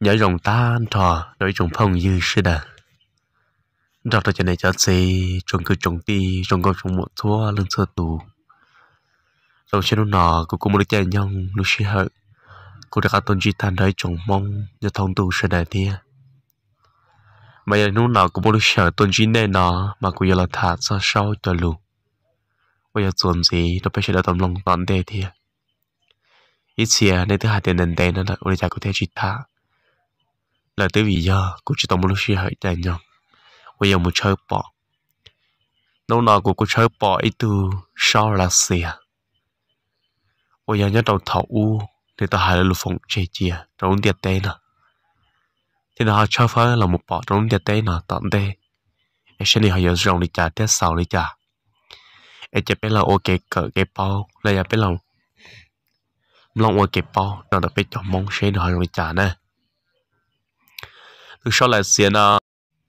nhảy rồng ta thò đối trùng phong như sư đà đó là cho này cho gì trùng cứ trùng ti trùng con trùng một thua lưng sơ tù rồi trên lúc nọ cũng cũng muốn chạy nhau lúc xí hợi cô đã cả tuần chi than đấy trùng mong cho thông tu sư đà thia mà giờ lúc nọ cũng muốn sợ tuần chi nên nọ mà cũng giờ là thả ra sau cho luôn bây giờ tuần gì nó phải sẽ là tầm lòng toàn đề thia ít xìa nên thứ hai tiền nền đen nó là ôi chả có thể chỉ thả là tới vì giờ cô chỉ tổng lúc xưa hỏi đại nhau bây dòng một chơi bỏ nấu nào của cô chơi bỏ ấy từ sau là xìa à. bây giờ nhớ đầu thầu u thì ta hãy lục phong chế chia à, trong tiệt tế nè thì nó chơi phải là một bỏ trong tiệt tế nè tận tế em sẽ đi hỏi giờ rồng đi trả tết sau đi trả em chỉ biết là ok cỡ cái bao là giờ biết lòng lòng ok bao nó đã biết chọn mong sẽ nó hỏi đi trả nè từ sau là xiên à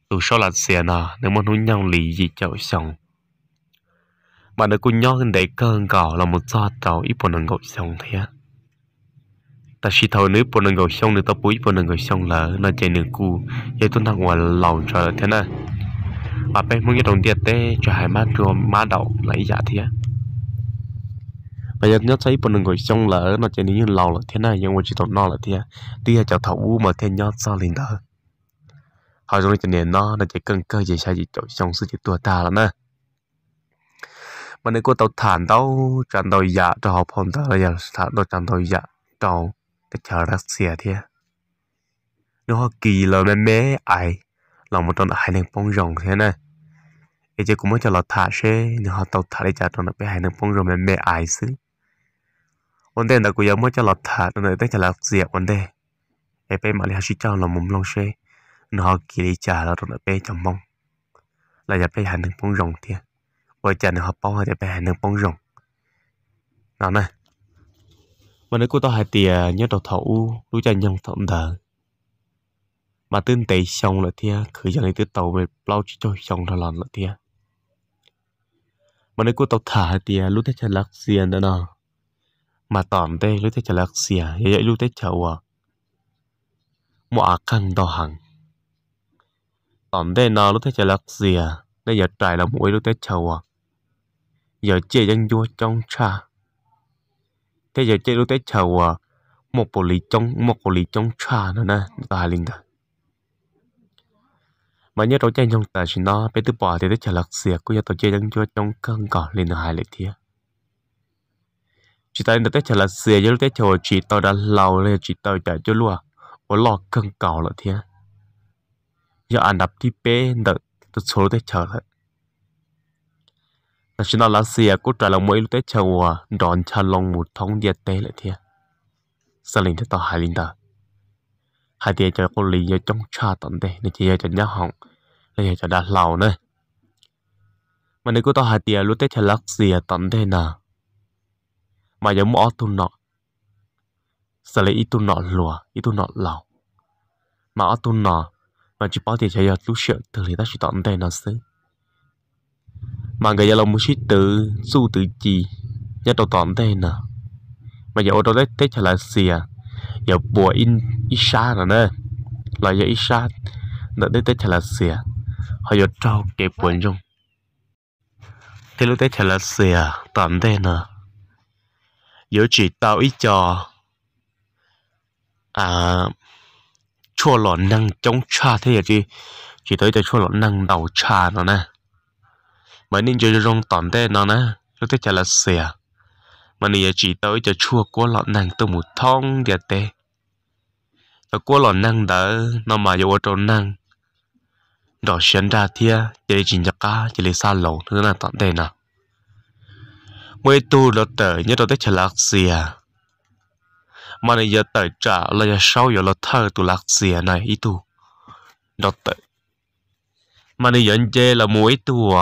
từ sau là xiên à nếu muốn hôn nhau lý gì chậu xong mà nếu cũng nhau hơn đấy cơn gạo là một do tàu ít bọn nâng gạo xong thế ta chỉ thầu nếu bọn nâng gạo xong nếu ta bố ít bọn nâng gạo xong là nó chạy nửa cu vậy tôi đang ngoài lòng trở thế này mà bây muốn cái đồng tiền tê cho hai má cho má đậu lấy giả thế bây giờ nhớ thấy bọn người xong lỡ nó chạy như lâu là thế này nhưng mà chỉ tổn no là thế tuy là chào thấu mà thế nhớ sao liền đó 好容易的年呢，那就更更一下就就像是就多大了呢。mà nếu cô tàu thản tàu tràn tàu dạ cho họ phong tàu là giờ thản tàu tràn tàu dạ tàu để chờ rắc xìa thế nếu họ kỳ là mẹ mẹ ai lòng một trong hai nàng phong rồng thế này để cho là thả nếu họ tàu thả để chờ trong được hai nàng phong ai xứ vấn đề là cô giáo cho là thả trong được tất cả vấn đề em bé mà lại chỉ cho là mồm lông xe nó kỳ đi trả là rồi bé chồng mong là giờ bé hành được bông rồng thì bây giờ nó học bao giờ bé hành được bông rồng nào nè mà nếu cô tao hai tìa nhớ đầu thầu lũ cha nhân thầm thờ mà tên tệ xong là thia khởi dần đi tới tàu về bao chỉ cho xong là lần là thia mà nếu cô tao thả tìa lũ thế chả lạc xiên đó nào mà tỏm tê lũ thế chả lạc xiên vậy lũ thế chả à mua khăn đỏ hàng tỏm đây nào lúc thế chả lạc gì à nên giờ trải là mũi lúc thế chầu à giờ chê dân vua trong trà thế giờ chê lúc thế chầu à một bộ lý trong một bộ lý trong trà nữa nè ta linh ta mà nhớ đầu chân trong tài chỉ nó bé tự bỏ thì tới chả lạc gì cũng giờ tàu chê dân vua trong cơn cỏ linh hài lệ thiệt chỉ ta nó tới chả lạc gì giờ lúc thế chầu chỉ tàu đã lâu lên chỉ tàu chả chưa luôn à 我老更高了天。ยาอันดับที่เป็เด็กตัวโซลเตชาละนักชนาลาเซียก็จะลงมือลุเตชาว่าดอนชาลงหมุดท้องเดียเตเลยเทียสลิงที่ต่อหายลินดาหายเดียจะกุลีจะจ้องชาตอนเตในที่จะย่าห้องเลยจะดาเหล่าเนอะมันนกู็ต่อหายเดียลุเตชาลักเซียตอนเตนะมายังมอตุนเนาะสลิอีตุนเนาะหลัวอีตุนเนาะเหล่ามาอตุนเนาะ mà chỉ bảo thì chạy vào lúc sợ từ thì ta chỉ tận tay nó xứ mà người ta làm muốn chút từ su từ chi nhất đầu tận tay nè mà giờ ô đó đấy tết là gì à giờ bùa in isha xa rồi nè là giờ isha xa đợt đấy tết là gì à họ giờ trao cái quần trong thế lúc tết là gì à tận tay nè giờ chỉ tao ít trò à chua lọ năng chống cha thế chứ à chỉ tới tới chua lọ năng đầu cha nó nè mà nên chơi rong tòn thế nó nè lúc tới chả là xè, mà nên chỉ tới cho chua của lọ năng tôi một thong địa thế, và của lọ năng đỡ nó mà vô trốn năng đó xem ra thia chỉ chỉ nhắc cá chỉ lấy xa lẩu thứ là tận thế nào, mới tu đó tới nhớ tới chả là xè มันยะตจ่าเลยเศร้าอยู่ละเธอตุลักเสียในอีตูดอตมันยันเจละมวยตัว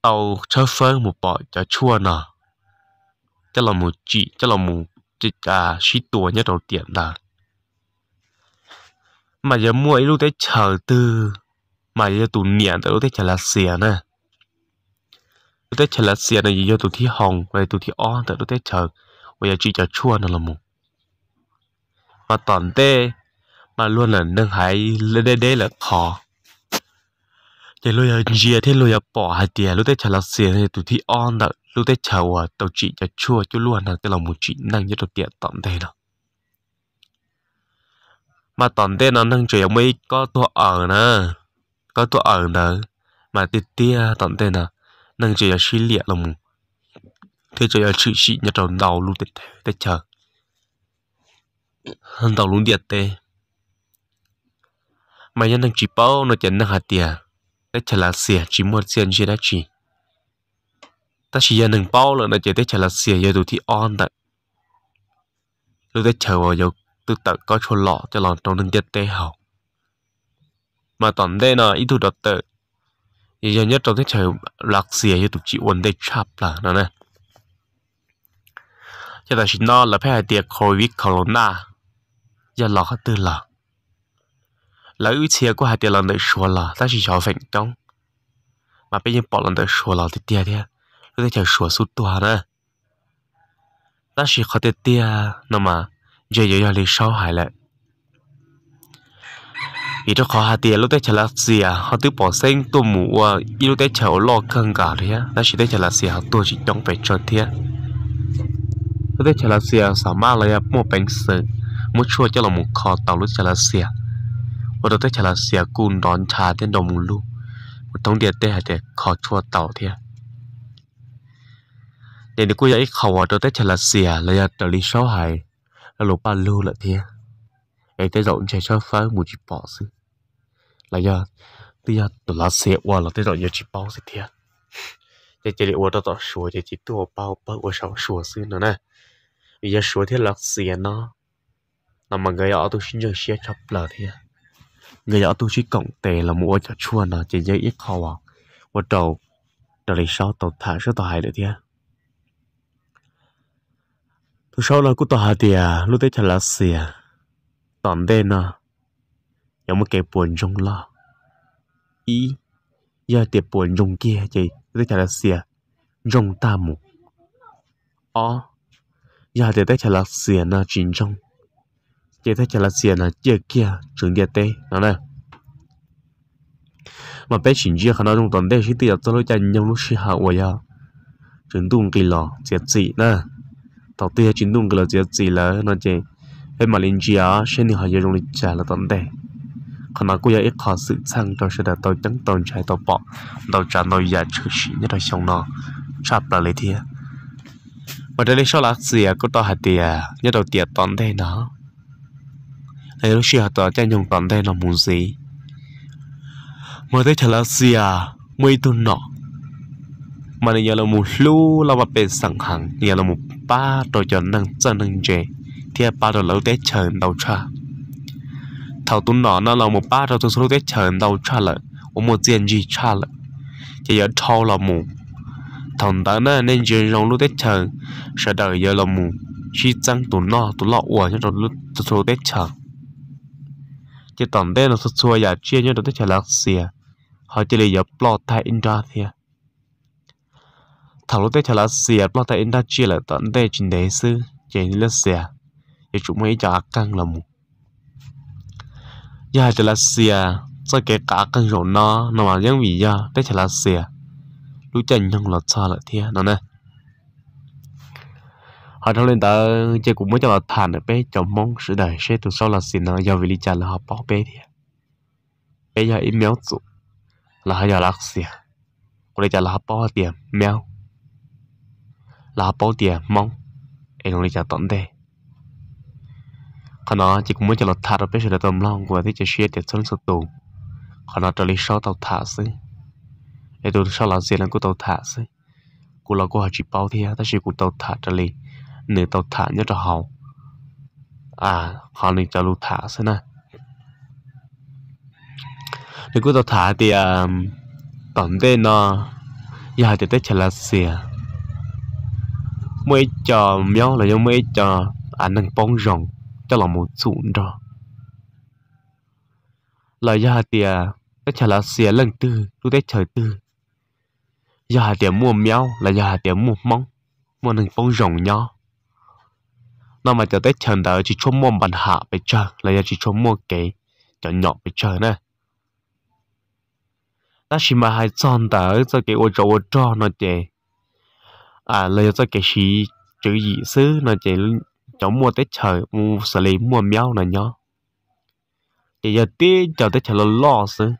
เตาเชฟเฟอร์มุปอจะชั่วนะจะละมูจีจะละมูจิตาชีตัวเนี่ยเราเตียนนะมันยะมวยลูกได้เฉาตื้อมันยะตุเนี่ยนแต่ลูกได้ฉลาเสียนะลูกได้ฉลาเสียในยี่ยตุที่ห้องไปตุที่อ้อนแต่ลูกได้เฉาวิญญาจีจะชั่วนะละมุู mà tòn tê mà luôn là nâng hái lên đây đây là khó thì lúc giờ chia thì lúc giờ bỏ hạt tiền lúc tết chả lạc xìa thì tụi thi on đó lúc tết chờ à tàu chị cho chua chú luôn là cái lòng một chị năng nhất đầu tiền tận thế đó mà tận thế nó năng chuyện mấy có tôi ở nè có tôi ở nè mà tít tia tận thế nè năng chuyện là suy liệt lòng thế chuyện là sự chị nhất đầu đầu lúc tết tết chờ hắn tàu luôn điệt tê mà nhân thằng chỉ bao nó chấn năng hạt tiền để trả lại xỉa chỉ muốn tiền chỉ đã chỉ ta chỉ nhân đang bao là nó chỉ để trả lại xỉa giờ tụi thì on tại lúc đấy chờ vào giờ tự tận có cho lọ cho lọ trong đường tiệt tê hậu mà toàn đây là ý thủ đợt tự thì giờ nhất trong thế trời lạc xỉa cho tụi chỉ uốn để chắp là nó nè cho ta chỉ nó là phải tiệc khỏi covid corona giờ lọ tư lọ lỡ ưu chia của hai tiền lần đợi xua lọ ta chỉ cho phèn trong mà bây giờ bỏ lần đợi xua lọ thì tiền thế lúc đấy chờ xua sút tua nữa ta chỉ có tiền mà giờ giờ giờ lấy sau hại lại ý khó hà tiền lúc đấy chả là gì họ tự bỏ sen tôi mù à lúc đấy chả lo căng cả đấy á chỉ đấy chả là gì à tôi phải cho thế lúc đấy chả là gì sao mà lại mua bánh sợi mua chua cho lòng một kho tàu lúc chả là xìa và đầu tới chả là xìa cùn đón trà trên đầu mùng lu một thông điệp tê hay để kho chua tàu thế để được cuối dãy khẩu vào đầu tới chả là xìa là giờ trở lý sáu hải là lục ba lu là thế ấy tới rộng chạy cho phá một chút bỏ xứ là giờ bây giờ tụi lá xìa qua là tới rộng giờ chỉ bao xứ thế để chỉ để ô tô tao sửa để chỉ tua bao bao ở sau sửa xứ nữa nè bây giờ sửa thế là xìa nó là mà người ở tôi xin chơi xe chấp lờ thế người ở tôi chỉ cộng tề là mua cho chua nó chỉ dây ít khó vào và đầu đầu lý sau tàu thả số tàu hải được thế tôi sau à, là của tàu hải thì lúc đấy chả là gì tòn đen nó có một cái buồn rong lo ý giờ tiệp buồn rong kia chị tôi chả là gì rong ta mù ó giờ thì tôi chả là gì nó chính trong chế thế chả là xìa là chế kia trường địa tê nó nè mà bé chỉ chia khả năng trong tuần đây chỉ tiệt cho nó chân nhau lúc xí hạ của à trường tung kỳ lò chết gì nè tàu tiên trường tung kỳ lò chết gì là nó chế em mà lên chia sẽ đi học trong lịch trả là tuần đây khả năng cô ấy khó sự sang cho sẽ là tôi chẳng tồn trái tôi bỏ đầu trả nội giả chữ sĩ nhất là xong nó chặt là lấy thiệt mà đây sau là gì à cô tao hạt tiệt nhất đầu tiệt tuần đây nó này lúc chiều tao chạy nhung tận đây là muốn gì mới thấy chả là gì à mới tuần nọ mà này là một lu là một bên sẵn hàng nhà là một ba đồ cho năng chân năng chế thì ba đồ lâu tới chờ đầu cha thảo tuần nọ nó là một ba đồ tôi số tới chờ đầu cha là một một diện gì cha là chỉ giờ thâu là mù thằng ta nó nên chuyện rong lúc tết chờ sẽ đợi giờ là mù chi tăng tuần nọ tuần lọ uổng cho rồi lúc tôi số tới chờ chỉ tổng đen nó sụt sùi giờ chia nhau đó tới chả lạc xìa họ chỉ là giờ plot thay in ra thì thằng lúc tới chả lạc xìa plot thay in ra chia là tổng đen trình đế sư chỉ là xìa giờ chúng mấy chả căng là mù giờ chả lạc xìa cho cái cả căng rồi nó nó mà giang vị giờ tới chả lạc xìa lúc chân nhung là sao lại thế nó nè họ trong lên tờ chơi cũng mới cho là thản được bé chồng mong sự đời sẽ từ sau là xin nó do vì lý trả là họ bỏ bé thì bé giờ ít méo tụ là họ giờ lắc xìa của lý cha là họ bỏ tiền à? méo là họ bỏ tiền à? mong em không lý cha tận đây còn nó chỉ cũng mới cho là thản được bé sự đời tầm lòng của thế chơi xe để sân sụt tù còn nó trở lý sau tàu thả xứ để từ sau là xin là của tàu thả xí, cô là cô họ chỉ bao thì ta chỉ của tàu thả trở lý nếu tàu thả nhớ cho họ à họ nên cho lưu thả xem nếu tàu thả thì à, tổng tên nó giờ thì tết chả mấy trò méo là giống mấy trò anh đang bóng rồng cho là một sụn rồi là giờ thì tết chả lần tư lúc tết trời tư giờ thì mua méo là giờ thì mua móng mua đang phong rồng nhau nó mà cho tới chân đó chỉ cho mua bàn hạ bị chơi là chỉ cho mua cái cho nhỏ bị chơi nè ta chỉ mà hai chọn đó cho cái ô cho ô cho nó chè à là cho cái gì chữ gì xứ nó chè cho mua tới chơi mua xử lý mua miao này nhá chỉ giờ tí cho tới chơi là lo xứ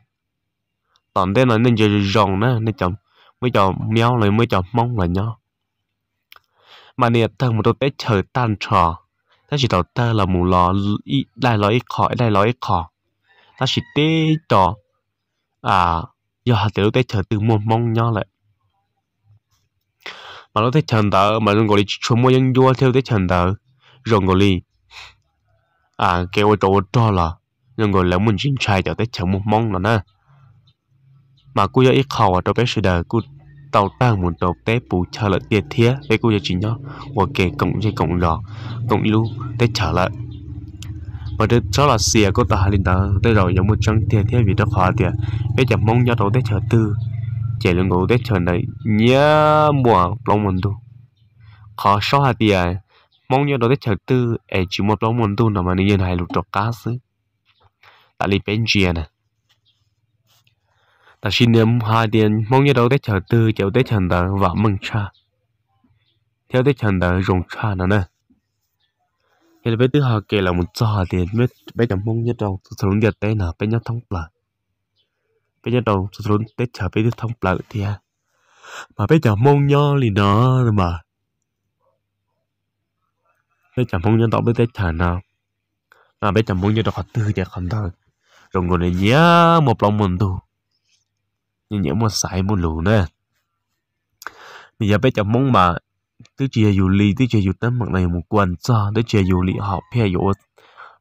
tòn thế là nên giờ rồng nè nên chồng mới cho miao này mới cho mong là nhá mà nè thằng một tê chờ tan trò ta chỉ tao ta là mù lò đại lò ít khỏi đại lò ít khó ta chỉ tê trò à giờ hạt tiểu tê chờ từ mồm mong nhau lại mà nó tê chờ tờ mà nó gọi đi chúng mua dân vua theo tê chờ tờ rồi gọi đi à cái ô tô trò là nhưng gọi là mình chính trai cho tê chờ mồm mong là nè mà cô giờ ít khó ở trong cái sự đời cô tàu ta muốn tàu té phù trả lại tiền thía với cô giờ chính nhá và kể cộng dây cộng lò cộng lưu té trả lại và đây cho là xìa cô ta lên đó đây rồi giống một trăng tiền thía vì đó khó tiền bây giờ mong nhau tàu té trở tư trẻ lên ngủ té trở này nhớ mùa long môn tu khó so hả tiền mong nhau tàu té trở tư ấy chỉ một long mình tu nào mà nên hai lục trọc cá xứ tại vì bên chuyện này ta xin niệm hai điện mong nhớ đầu tới chờ tư chịu tới chần tờ và mừng cha theo tới chần tờ rồng cha nữa nè hiện bây thứ hai kể là một trò điện biết bây giờ mong nhớ đầu tôi thường nhật tới nào bây giờ thông là bây giờ đầu tôi thường tới chờ bây giờ thông là thì à mà bây giờ mong nhớ thì nó mà bây giờ mong nhớ đầu bây giờ chờ nào mà bây giờ mong nhớ đầu đâu tư chả không thôi rồng còn này nhớ một lòng mình thôi nhưng nhớ mà sai một lù nè bây giờ bây giờ mong mà tới chia dù lì tới chia dù tâm mặc này một quần cho tới chia dù lì họ phe dù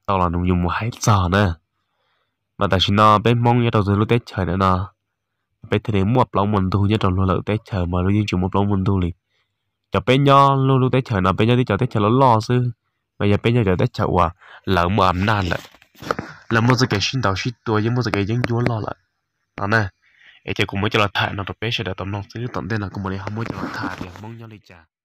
tao là nông dùng một hai cho nè mà tại sao nó bên mong nhớ đầu rồi lúc tết trời nữa nó bên thế này mua một lòng mình thu nhớ đầu lúc tết trời mà lúc nhiên chịu một lòng mình thu liền cho bên nhau lúc lúc tết trời nào bên nhau đi cho tết trời nó lo chứ bây giờ bên nhau cho tết trời quá lỡ mà ấm nan lại là một cái xin đầu xin tuổi với một cái dân chúa lo lại đó nè ấy chơi cũng mới cho là thải nó tập bé sẽ đã tầm nông thứ tận đây là cũng mới ham mới cho là thải để mong nhau đi trả